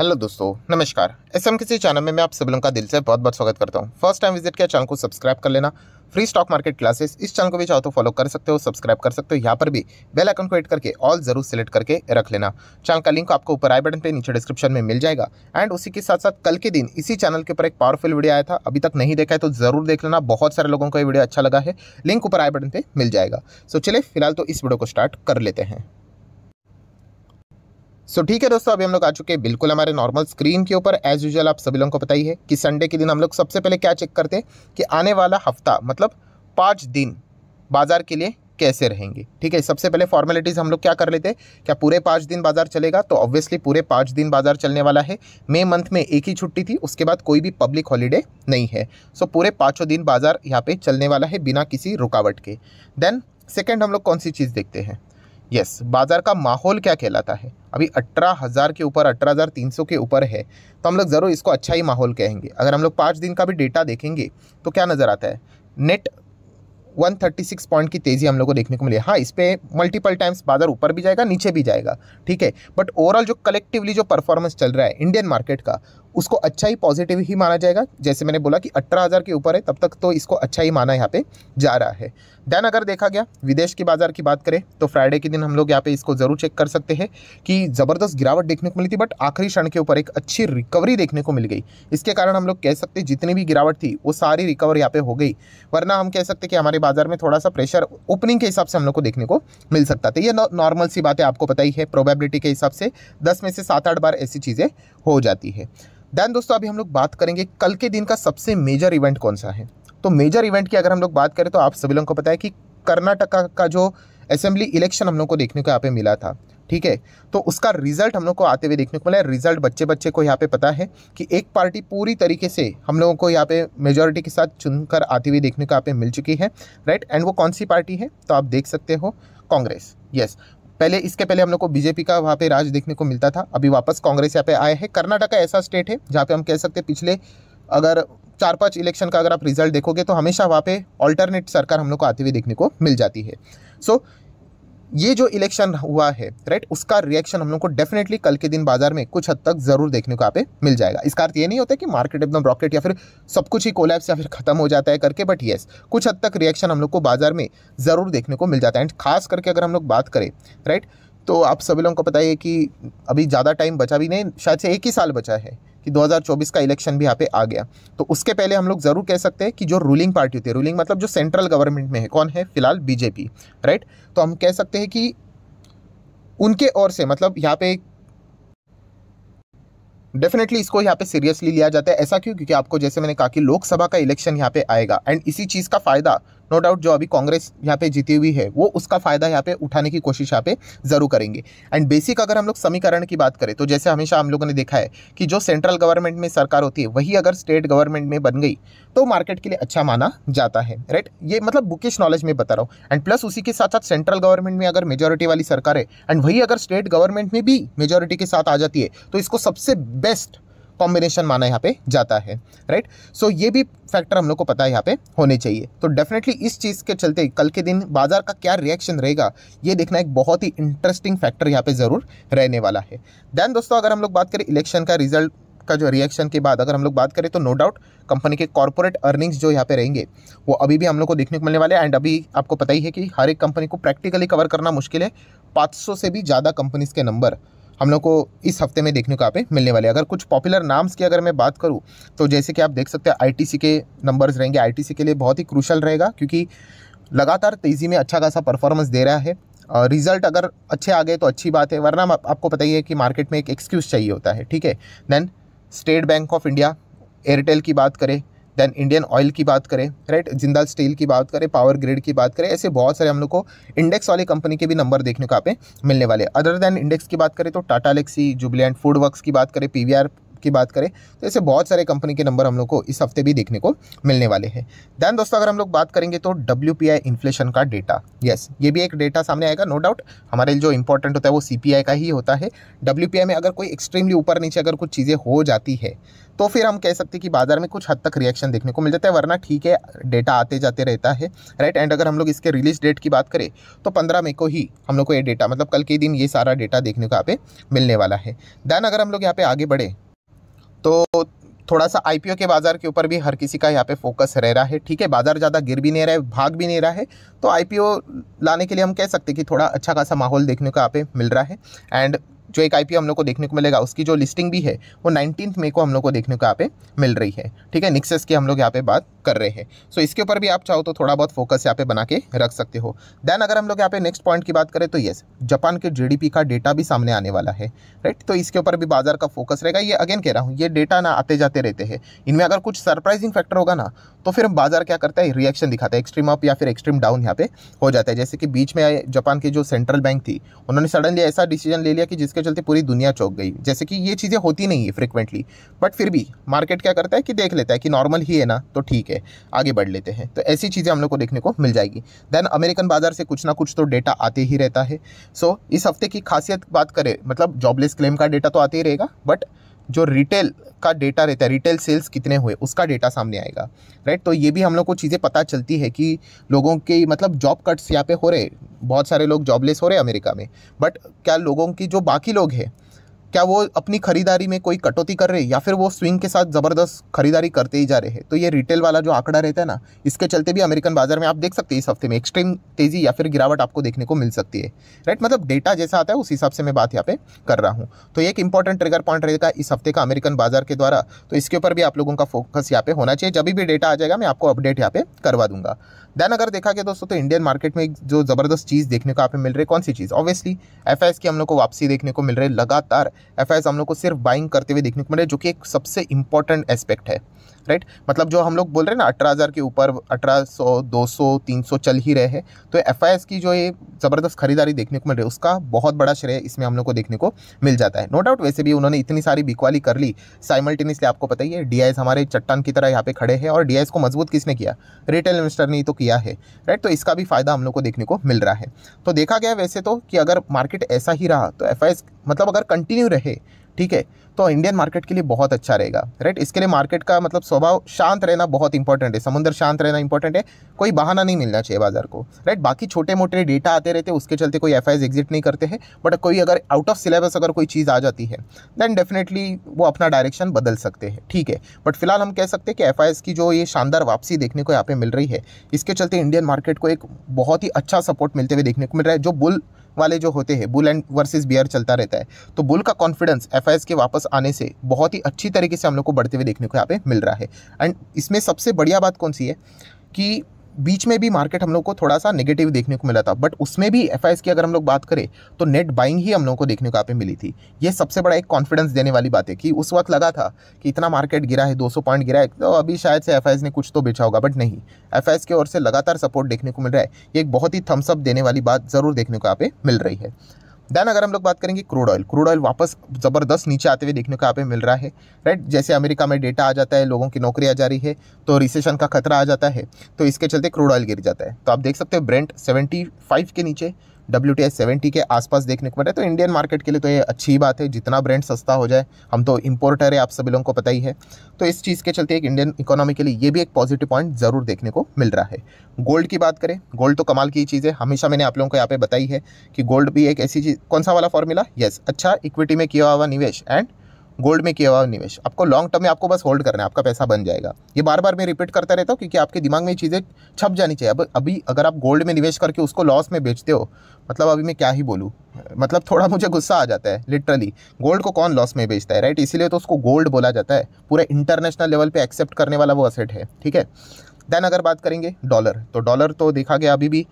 hello दोस्तों नमस्कार S M किसी चैनल में मैं आप सभी लोगों का दिल से बहुत बहुत स्वागत करता हूँ फर्स्ट टाइम विजिट किया चैनल को सब्सक्राइब कर लेना फ्री स्टॉक मार्केट क्लासेस इस चैनल को भी चाहो तो फॉलो कर सकते हो सब्सक्राइब कर सकते हो यहाँ पर भी बेल आइकन को एड करके ऑल जरूर सेलेक्ट करके रख लेना चैनल का लिंक आपको ऊपर आई बटन पे नीचे डिस्क्रिप्शन में मिल जाएगा एंड उसी के साथ साथ कल के दिन इसी चैनल के ऊपर एक पावरफुल वीडियो आया था अभी तक नहीं देखा है तो जरूर देख लेना बहुत सारे लोगों को ये वीडियो अच्छा लगा है लिंक ऊपर आई बटन पर मिल जाएगा सो चले फिलहाल तो इस वीडियो को स्टार्ट कर लेते हैं सो ठीक है दोस्तों अभी हम लोग आ चुके हैं बिल्कुल हमारे नॉर्मल स्क्रीन के ऊपर एज यूजल आप सभी लोगों को पता ही है कि संडे के दिन हम लोग सबसे पहले क्या चेक करते हैं कि आने वाला हफ्ता मतलब पाँच दिन बाज़ार के लिए कैसे रहेंगे ठीक है सबसे पहले फॉर्मेलिटीज़ हम लोग क्या कर लेते हैं क्या पूरे पाँच दिन बाज़ार चलेगा तो ऑब्वियसली पूरे पाँच दिन बाज़ार चलने वाला है मई मंथ में एक ही छुट्टी थी उसके बाद कोई भी पब्लिक हॉलीडे नहीं है सो so, पूरे पाँचों दिन बाज़ार यहाँ पे चलने वाला है बिना किसी रुकावट के देन सेकेंड हम लोग कौन सी चीज़ देखते हैं यस बाज़ार का माहौल क्या कहलाता है अभी अठारह हज़ार के ऊपर अठारह हज़ार तीन सौ के ऊपर है तो हम लोग ज़रूर इसको अच्छा ही माहौल कहेंगे अगर हम लोग पाँच दिन का भी डेटा देखेंगे तो क्या नज़र आता है नेट 136 पॉइंट की तेज़ी हम लोग को देखने को मिली हाँ इस पर मल्टीपल टाइम्स बाजार ऊपर भी जाएगा नीचे भी जाएगा ठीक है बट ओवरऑल जो कलेक्टिवली जो परफॉर्मेंस चल रहा है इंडियन मार्केट का उसको अच्छा ही पॉजिटिव ही माना जाएगा जैसे मैंने बोला कि अठारह हज़ार के ऊपर है तब तक तो इसको अच्छा ही माना यहाँ पे जा रहा है देन अगर देखा गया विदेश के बाज़ार की बात करें तो फ्राइडे के दिन हम लोग यहाँ पे इसको ज़रूर चेक कर सकते हैं कि ज़बरदस्त गिरावट देखने को मिली थी बट आखिरी क्षण के ऊपर एक अच्छी रिकवरी देखने को मिल गई इसके कारण हम लोग कह सकते जितनी भी गिरावट थी वो सारी रिकवर यहाँ पर हो गई वरना हम कह सकते कि हमारे बाज़ार में थोड़ा सा प्रेशर ओपनिंग के हिसाब से हम लोग को देखने को मिल सकता था ये नॉर्मल सी बात है आपको पता ही है प्रोबेबिलिटी के हिसाब से दस में से सात आठ बार ऐसी चीज़ें हो जाती है देन दोस्तों अभी हम लोग बात करेंगे कल के दिन का सबसे मेजर इवेंट कौन सा है तो मेजर इवेंट की अगर हम लोग बात करें तो आप सभी लोगों को पता है कि कर्नाटका का जो असेंबली इलेक्शन हम लोग को देखने को यहाँ पे मिला था ठीक है तो उसका रिजल्ट हम लोग को आते हुए देखने को मिला रिजल्ट बच्चे बच्चे को यहाँ पे पता है कि एक पार्टी पूरी तरीके से हम लोगों को यहाँ पे मेजोरिटी के साथ चुनकर आती हुई देखने को यहाँ पे मिल चुकी है राइट एंड वो कौन सी पार्टी है तो आप देख सकते हो कांग्रेस यस पहले इसके पहले हम लोग को बीजेपी का वहाँ पे राज देखने को मिलता था अभी वापस कांग्रेस यहाँ पे आए हैं कर्नाटक ऐसा स्टेट है जहाँ पे हम कह सकते हैं पिछले अगर चार पांच इलेक्शन का अगर आप रिजल्ट देखोगे तो हमेशा वहाँ पे ऑल्टरनेट सरकार हम लोग को आती हुई देखने को मिल जाती है सो so, ये जो इलेक्शन हुआ है राइट उसका रिएक्शन हम लोग को डेफिनेटली कल के दिन बाजार में कुछ हद तक जरूर देखने को आप पे मिल जाएगा इसका अर्थ ये नहीं होता कि मार्केट एकदम रॉकेट या फिर सब कुछ ही कोलैप्स या फिर खत्म हो जाता है करके बट येस कुछ हद तक रिएक्शन हम लोग को बाजार में ज़रूर देखने को मिल जाता है एंड खास करके अगर हम लोग बात करें राइट तो आप सभी लोगों को पता है कि अभी ज़्यादा टाइम बचा भी नहीं शायद से एक ही साल बचा है कि 2024 का इलेक्शन भी यहाँ पे आ गया तो उसके पहले हम लोग ज़रूर कह सकते हैं कि जो रूलिंग पार्टी होती है रूलिंग मतलब जो सेंट्रल गवर्नमेंट में है कौन है फिलहाल बीजेपी राइट तो हम कह सकते हैं कि उनके ओर से मतलब यहाँ पे डेफिनेटली इसको यहाँ पे सीरियसली लिया जाता है ऐसा क्यों क्योंकि आपको जैसे मैंने कहा कि लोकसभा का इलेक्शन यहाँ पे आएगा एंड इसी चीज़ का फ़ायदा नो डाउट जो अभी कांग्रेस यहाँ पे जीती हुई है वो उसका फ़ायदा यहाँ पे उठाने की कोशिश यहाँ पे ज़रूर करेंगे एंड बेसिक अगर हम लोग समीकरण की बात करें तो जैसे हमेशा हम लोगों ने देखा है कि जो सेंट्रल गवर्नमेंट में सरकार होती है वही अगर स्टेट गवर्नमेंट में बन गई तो मार्केट के लिए अच्छा माना जाता है राइट ये मतलब बुकिश नॉलेज में बता रहा हूँ एंड प्लस उसी के साथ साथ सेंट्रल गवर्नमेंट में अगर मेजोरिटी वाली सरकार है एंड वही अगर स्टेट गवर्नमेंट में भी मेजोरिटी के साथ आ जाती है तो इसको सबसे बेस्ट कॉम्बिनेशन माना यहाँ पे जाता है राइट सो so, ये भी फैक्टर हम लोग को पता है यहाँ पे होने चाहिए तो डेफिनेटली इस चीज़ के चलते कल के दिन बाजार का क्या रिएक्शन रहेगा ये देखना एक बहुत ही इंटरेस्टिंग फैक्टर यहाँ पे ज़रूर रहने वाला है देन दोस्तों अगर हम लोग बात करें इलेक्शन का रिजल्ट का जो रिएक्शन के बाद अगर हम लोग बात करें तो नो डाउट कंपनी के कॉरपोरेट अर्निंग्स जो यहाँ पे रहेंगे वो अभी भी हम लोग को देखने को मिलने वाले हैं एंड अभी आपको पता ही है कि हर एक कंपनी को प्रैक्टिकली कवर करना मुश्किल है 500 से भी ज़्यादा कंपनीज़ के नंबर हम लोग को इस हफ्ते में देखने को यहाँ पे मिलने वाले अगर कुछ पॉपुलर नाम्स की अगर मैं बात करूँ तो जैसे कि आप देख सकते हैं आई के नंबर्स रहेंगे आई के लिए बहुत ही क्रूशल रहेगा क्योंकि लगातार तेज़ी में अच्छा खासा परफॉर्मेंस दे रहा है रिजल्ट अगर अच्छे आ गए तो अच्छी बात है वरना आपको पता ही है कि मार्केट में एक एक्सक्यूज़ चाहिए होता है ठीक है then State Bank of India Airtel की बात करें देन इंडियन ऑयल की बात करें राइट जिंदा स्टील की बात करें पावर ग्रिड की बात करें ऐसे बहुत सारे हम लोग को इंडेक्स वाली कंपनी के भी नंबर देखने को आप मिलने वाले अदर देन इंडेक्स की बात करें तो Tata Elxsi Jubilant food works की बात करें पी की बात करें तो ऐसे बहुत सारे कंपनी के नंबर हम लोग को इस हफ्ते भी देखने को मिलने वाले हैं दैन दोस्तों अगर हम लोग बात करेंगे तो डब्ल्यू इन्फ्लेशन का डेटा यस ये भी एक डेटा सामने आएगा नो डाउट हमारे लिए जो इंपॉर्टेंट होता है वो सी का ही होता है डब्ल्यू में अगर कोई एक्सट्रीमली ऊपर नीचे अगर कुछ चीज़ें हो जाती है तो फिर हम कह सकते हैं कि बाजार में कुछ हद तक रिएक्शन देखने को मिल जाता है वरना ठीक है डेटा आते जाते रहता है राइट एंड अगर हम लोग इसके रिलीज डेट की बात करें तो पंद्रह मई को ही हम लोग को ये डेटा मतलब कल के दिन ये सारा डेटा देखने को यहाँ पे मिलने वाला है देन अगर हम लोग यहाँ पे आगे बढ़े तो थोड़ा सा आईपीओ के बाज़ार के ऊपर भी हर किसी का यहाँ पे फोकस रह रहा है ठीक है बाज़ार ज़्यादा गिर भी नहीं रहा है भाग भी नहीं रहा है तो आईपीओ लाने के लिए हम कह सकते हैं कि थोड़ा अच्छा खासा माहौल देखने को यहाँ पे मिल रहा है एंड जो एक आईपीओ हम लोग को देखने को मिलेगा उसकी जो लिस्टिंग भी है वो नाइनटीन मे को हम लोग को देखने को यहाँ पे मिल रही है ठीक है निक्सेस की हम लोग यहाँ पे बात कर रहे हैं सो so, इसके ऊपर भी आप चाहो तो थोड़ा बहुत फोकस यहाँ पे बना के रख सकते हो देन अगर हम लोग यहाँ पे नेक्स्ट पॉइंट की बात करें तो येस जापान के जी का डेटा भी सामने आने वाला है राइट तो इसके ऊपर भी बाजार का फोकस रहेगा ये अगेन कह रहा हूँ ये डेटा ना आते जाते रहते हैं इनमें अगर कुछ सरप्राइजिंग फैक्टर होगा ना तो फिर बाजार क्या करता है रिएक्शन दिखाता है एक्सट्रीम अप या फिर एक्सट्रीम डाउन यहाँ पे हो जाता है जैसे कि बीच में जापान की जो सेंट्रल बैंक थी उन्होंने सडनली ऐसा डिसीजन ले लिया कि जिसके जिसके चलते पूरी दुनिया चौक गई जैसे कि ये चीज़ें होती नहीं है फ्रिक्वेंटली बट फिर भी मार्केट क्या करता है कि देख लेता है कि नॉर्मल ही है ना तो ठीक है आगे बढ़ लेते हैं तो ऐसी चीज़ें हम लोग को देखने को मिल जाएगी देन अमेरिकन बाजार से कुछ ना कुछ तो डेटा आते ही रहता है सो so, इस हफ्ते की खासियत बात करें मतलब जॉबलेस क्लेम का डेटा तो आते ही रहेगा बट जो रिटेल का डेटा रहता है रिटेल सेल्स कितने हुए उसका डेटा सामने आएगा राइट तो ये भी हम लोग को चीज़ें पता चलती है कि लोगों के मतलब जॉब कट्स यहाँ पे हो रहे बहुत सारे लोग जॉबलेस हो रहे हैं अमेरिका में बट क्या लोगों की जो बाकी लोग हैं क्या वो अपनी खरीदारी में कोई कटौती कर रहे हैं या फिर वो स्विंग के साथ ज़बरदस्त खरीदारी करते ही जा रहे हैं तो ये रिटेल वाला जो आंकड़ा रहता है ना इसके चलते भी अमेरिकन बाजार में आप देख सकते हैं इस हफ्ते में एक्सट्रीम तेज़ी या फिर गिरावट आपको देखने को मिल सकती है राइट मतलब डेटा जैसा आता है उस हिसाब से मैं बात यहाँ पे कर रहा हूँ तो एक इंपॉर्टेंट ट्रिगर पॉइंट रहेगा इस हफ्ते का अमेरिकन बाजार के द्वारा तो इसके ऊपर भी आप लोगों का फोकस यहाँ पे होना चाहिए जब भी डेटा आ जाएगा मैं आपको अपडेट यहाँ पे करवा दूंगा देन अगर देखा गया दोस्तों तो इंडियन मार्केट में जो ज़बरदस्त चीज़ देखने को आप मिल रही है कौन सी चीज़ ऑब्वियसली एफ की हम लोग को वापसी देखने को मिल रही है लगातार एफ हम लोग को सिर्फ बाइंग करते हुए देखने को मिले जो कि एक सबसे इंपॉर्टेंट एस्पेक्ट है राइट मतलब जो हम लोग बोल रहे हैं ना अठारह हज़ार के ऊपर अठारह सौ दो सौ तीन सौ चल ही रहे हैं तो एफ की जो ये ज़बरदस्त खरीदारी देखने को मिल रही है उसका बहुत बड़ा श्रेय इसमें हम लोग को देखने को मिल जाता है नो डाउट वैसे भी उन्होंने इतनी सारी बिकवाली कर ली साइमल्टेनियसली आपको पता ही है डी हमारे चट्टान की तरह यहाँ पे खड़े हैं और डी को मजबूत किसने किया रिटेल इन्वेस्टर ने तो किया है राइट तो इसका भी फायदा हम लोग को देखने को मिल रहा है तो देखा गया वैसे तो कि अगर मार्केट ऐसा ही रहा तो एफ मतलब अगर कंटिन्यू रहे ठीक है तो इंडियन मार्केट के लिए बहुत अच्छा रहेगा राइट इसके लिए मार्केट का मतलब स्वभाव शांत रहना बहुत इंपॉर्टेंट है समुद्र शांत रहना इंपॉर्टेंट है कोई बहाना नहीं मिलना चाहिए बाजार को राइट बाकी छोटे मोटे डेटा आते रहते हैं उसके चलते कोई एफ एग्जिट नहीं करते हैं बट कोई अगर आउट ऑफ सिलेबस अगर कोई चीज़ आ जाती है देन डेफिनेटली वो अपना डायरेक्शन बदल सकते हैं ठीक है बट फिलहाल हम कह सकते हैं कि एफ की जो ये शानदार वापसी देखने को यहाँ पे मिल रही है इसके चलते इंडियन मार्केट को एक बहुत ही अच्छा सपोर्ट मिलते हुए देखने को मिल रहा है जो बुल वाले जो होते हैं बुल एंड वर्सेस बियर चलता रहता है तो बुल का कॉन्फिडेंस एफ के वापस आने से बहुत ही अच्छी तरीके से हम लोग को बढ़ते हुए देखने को यहाँ पे मिल रहा है एंड इसमें सबसे बढ़िया बात कौन सी है कि बीच में भी मार्केट हम लोग को थोड़ा सा नेगेटिव देखने को मिला था बट उसमें भी एफ की अगर हम लोग बात करें तो नेट बाइंग ही हम लोग को देखने को यहाँ पे मिली थी ये सबसे बड़ा एक कॉन्फिडेंस देने वाली बात है कि उस वक्त लगा था कि इतना मार्केट गिरा है 200 पॉइंट गिरा है तो अभी शायद से एफ ने कुछ तो बेचा होगा बट नहीं एफ की ओर से लगातार सपोर्ट देखने को मिल रहा है ये एक बहुत ही थम्सअप देने वाली बात ज़रूर देखने को यहाँ पे मिल रही है देन अगर हम लोग बात करेंगे क्रूड ऑयल क्रूड ऑयल वापस ज़बरदस्त नीचे आते हुए देखने को यहाँ पे मिल रहा है राइट जैसे अमेरिका में डेटा आ जाता है लोगों की नौकरी आ जा रही है तो रिसेशन का खतरा आ जाता है तो इसके चलते क्रूड ऑयल गिर जाता है तो आप देख सकते हो ब्रेंट सेवेंटी के नीचे डब्ल्यू टी सेवेंटी के आसपास देखने को मिल रहा है तो इंडियन मार्केट के लिए तो ये अच्छी बात है जितना ब्रांड सस्ता हो जाए हम तो इम्पोर्टर है आप सभी लोगों को पता ही है तो इस चीज़ के चलते एक इंडियन इकोनॉमी के लिए ये भी एक पॉजिटिव पॉइंट ज़रूर देखने को मिल रहा है गोल्ड की बात करें गोल्ड तो कमाल की चीज़ है हमेशा मैंने आप लोगों को यहाँ पे बताई है कि गोल्ड भी एक ऐसी चीज़ कौन सा वाला फॉर्मूला यस अच्छा इक्विटी में किया हुआ निवेश एंड गोल्ड में किया हुआ निवेश आपको लॉन्ग टर्म में आपको बस होल्ड करना है आपका पैसा बन जाएगा ये बार बार मैं रिपीट करता रहता हूँ क्योंकि आपके दिमाग में चीज़ें छप जानी चाहिए अब अभी अगर आप गोल्ड में निवेश करके उसको लॉस में बेचते हो मतलब अभी मैं क्या ही बोलूँ मतलब थोड़ा मुझे गुस्सा आ जाता है लिटरली गोल्ड को कौन लॉस में बेचता है राइट इसीलिए तो उसको गोल्ड बोला जाता है पूरे इंटरनेशनल लेवल पे एक्सेप्ट करने वाला वो असेट है ठीक है देन अगर बात करेंगे डॉलर तो डॉलर तो देखा गया अभी भी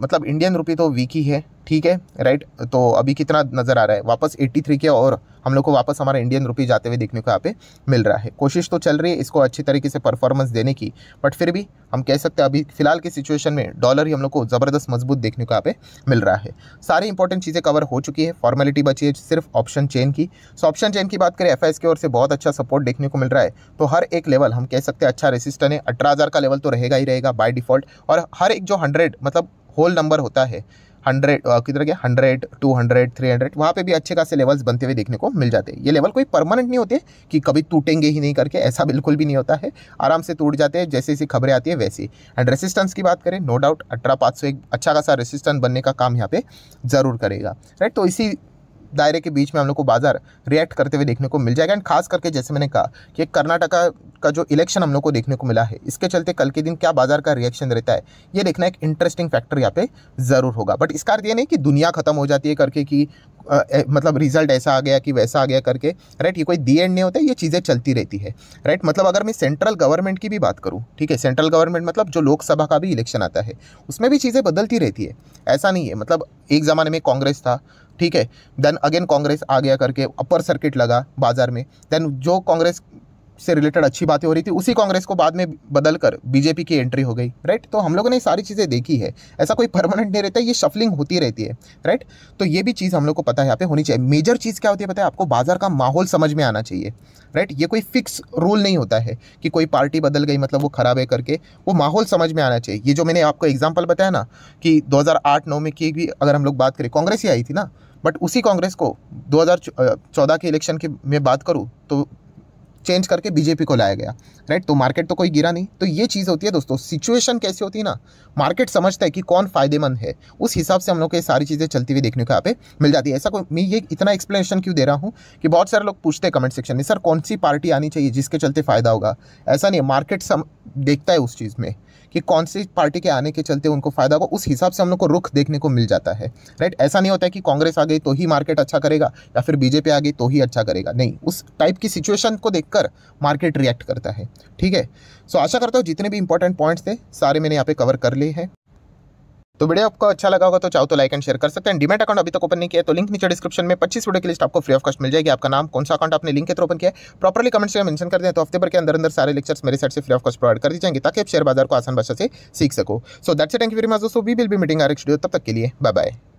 मतलब इंडियन रुपी तो वीक ही है ठीक है राइट तो अभी कितना नज़र आ रहा है वापस 83 के और हम लोग को वापस हमारा इंडियन रुपी जाते हुए देखने को यहाँ पे मिल रहा है कोशिश तो चल रही है इसको अच्छी तरीके से परफॉर्मेंस देने की बट फिर भी हम कह सकते हैं अभी फिलहाल की सिचुएशन में डॉलर ही हम लोग को ज़बरदस्त मजबूत देखने को यहाँ पे मिल रहा है सारी इंपॉर्टेंट चीज़ें कवर हो चुकी है फॉर्मेलिटी बची है सिर्फ ऑप्शन चेन की सो ऑप्शन चेन की बात करें एफ की ओर से बहुत अच्छा सपोर्ट देखने को मिल रहा है तो हर एक लेवल हम कह सकते हैं अच्छा रेसिस्टेंट है अठारह का लेवल तो रहेगा ही रहेगा बाई डिफॉल्ट और हर एक जो हंड्रेड मतलब होल नंबर होता है हंड्रेड किधर गया hundred two hundred three hundred वहाँ पर भी अच्छे खासे लेवल्स बनते हुए देखने को मिल जाते हैं ये लेवल कोई परमानेंट नहीं होते कि कभी टूटेंगे ही नहीं करके ऐसा बिल्कुल भी नहीं होता है आराम से टूट जाते हैं जैसे जैसी खबरें आती है वैसी एंड रेसिस्टेंस की बात करें नो डाउट अठारह पाँच सौ एक अच्छा खासा रेसिस्टेंस बनने का काम यहाँ पे ज़रूर करेगा राइट तो इसी दायरे के बीच में हम लोग को बाजार रिएक्ट करते हुए देखने को मिल जाएगा एंड खास करके जैसे मैंने कहा कि कर्नाटका का जो इलेक्शन हम लोग को देखने को मिला है इसके चलते कल के दिन क्या बाजार का रिएक्शन रहता है ये देखना एक इंटरेस्टिंग फैक्टर यहाँ पे ज़रूर होगा बट इसका अर्थ ये नहीं कि दुनिया खत्म हो जाती है करके कि आ, मतलब रिजल्ट ऐसा आ गया कि वैसा आ गया करके राइट ये कोई दी एंड नहीं होता ये चीज़ें चलती रहती है राइट मतलब अगर मैं सेंट्रल गवर्नमेंट की भी बात करूँ ठीक है सेंट्रल गवर्नमेंट मतलब जो लोकसभा का भी इलेक्शन आता है उसमें भी चीज़ें बदलती रहती है ऐसा नहीं है मतलब एक ज़माने में कांग्रेस था ठीक है देन अगेन कांग्रेस आ गया करके अपर सर्किट लगा बाजार में देन जो कांग्रेस से रिलेटेड अच्छी बातें हो रही थी उसी कांग्रेस को बाद में बदल कर बीजेपी की एंट्री हो गई राइट तो हम लोगों ने सारी चीज़ें देखी है ऐसा कोई परमानेंट नहीं रहता ये शफलिंग होती रहती है राइट तो ये भी चीज़ हम लोग को पता है यहाँ पे होनी चाहिए मेजर चीज़ क्या होती है पता है आपको बाजार का माहौल समझ में आना चाहिए राइट ये कोई फिक्स रूल नहीं होता है कि कोई पार्टी बदल गई मतलब वो ख़राब है करके वो माहौल समझ में आना चाहिए ये जो मैंने आपको एग्जाम्पल बताया ना कि दो हज़ार में की भी अगर हम लोग बात करें कांग्रेस ही आई थी ना बट उसी कांग्रेस को 2014 के इलेक्शन की मैं बात करूँ तो चेंज करके बीजेपी को लाया गया राइट तो मार्केट तो कोई गिरा नहीं तो ये चीज़ होती है दोस्तों सिचुएशन कैसी होती है ना मार्केट समझता है कि कौन फायदेमंद है उस हिसाब से हम लोग को ये सारी चीज़ें चलती हुई देखने को यहाँ पे मिल जाती है ऐसा कोई मैं ये इतना एक्सप्लेनेशन क्यों दे रहा हूँ कि बहुत सारे लोग पूछते हैं कमेंट सेक्शन में सर कौन सी पार्टी आनी चाहिए जिसके चलते फ़ायदा होगा ऐसा नहीं मार्केट सम देखता है उस चीज़ में कि कौन सी पार्टी के आने के चलते उनको फ़ायदा होगा उस हिसाब से हम लोग को रुख देखने को मिल जाता है राइट ऐसा नहीं होता है कि कांग्रेस आ गई तो ही मार्केट अच्छा करेगा या फिर बीजेपी आ गई तो ही अच्छा करेगा नहीं उस टाइप की सिचुएशन को देखकर मार्केट रिएक्ट करता है ठीक है सो आशा करता हूँ जितने भी इंपॉर्टेंट पॉइंट्स थे सारे मैंने यहाँ पे कवर कर लिए हैं तो वीडियो आपको अच्छा लगा होगा तो चाहो तो लाइक एंड शेयर कर सकते हैं डिमेट अकाउंट अभी तक ओपन नहीं किया तो लिंक नीचे डिस्क्रिप्शन में पच्चीस वीडियो की लिस्ट आपको फ्री ऑफ कॉस्ट मिल जाएगी आपका नाम कौन सा अकाउंट आपने लिंक के थ्रू ओपन किया प्रॉपर्ली कमेंट्स में मेंशन कर दें तो हफ्ते भर के अंदर अंदर सारे लेक्चर्स मेरे साइड से फ्री ऑफ कॉस्ट प्रोवाइड कर दी जाएंगे ताकि आप शेयर बाजार को आसान भाषा से सीख सको so that's thank you very much दोस्तों we will be meeting or video तब तक के लिए बाय बाय